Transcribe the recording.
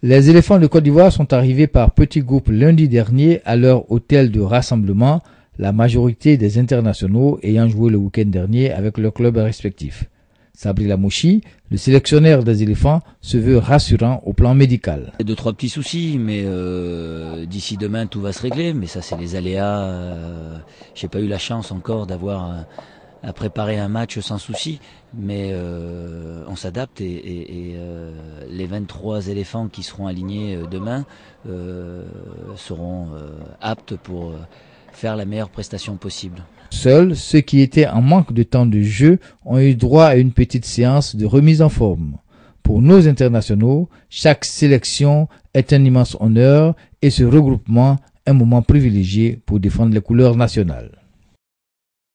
Les éléphants de Côte d'Ivoire sont arrivés par petits groupes lundi dernier à leur hôtel de rassemblement, la majorité des internationaux ayant joué le week-end dernier avec leurs clubs respectifs. Sabri Lamouchi, le sélectionneur des éléphants, se veut rassurant au plan médical. Il y a deux, trois petits soucis, mais euh, d'ici demain, tout va se régler. Mais ça, c'est les aléas. Euh, j'ai pas eu la chance encore d'avoir... Euh, à préparer un match sans souci, mais euh, on s'adapte et, et, et euh, les 23 éléphants qui seront alignés euh, demain seront aptes pour faire la meilleure prestation possible. Seuls ceux qui étaient en manque de temps de jeu ont eu droit à une petite séance de remise en forme. Pour nos internationaux, chaque sélection est un immense honneur et ce regroupement un moment privilégié pour défendre les couleurs nationales.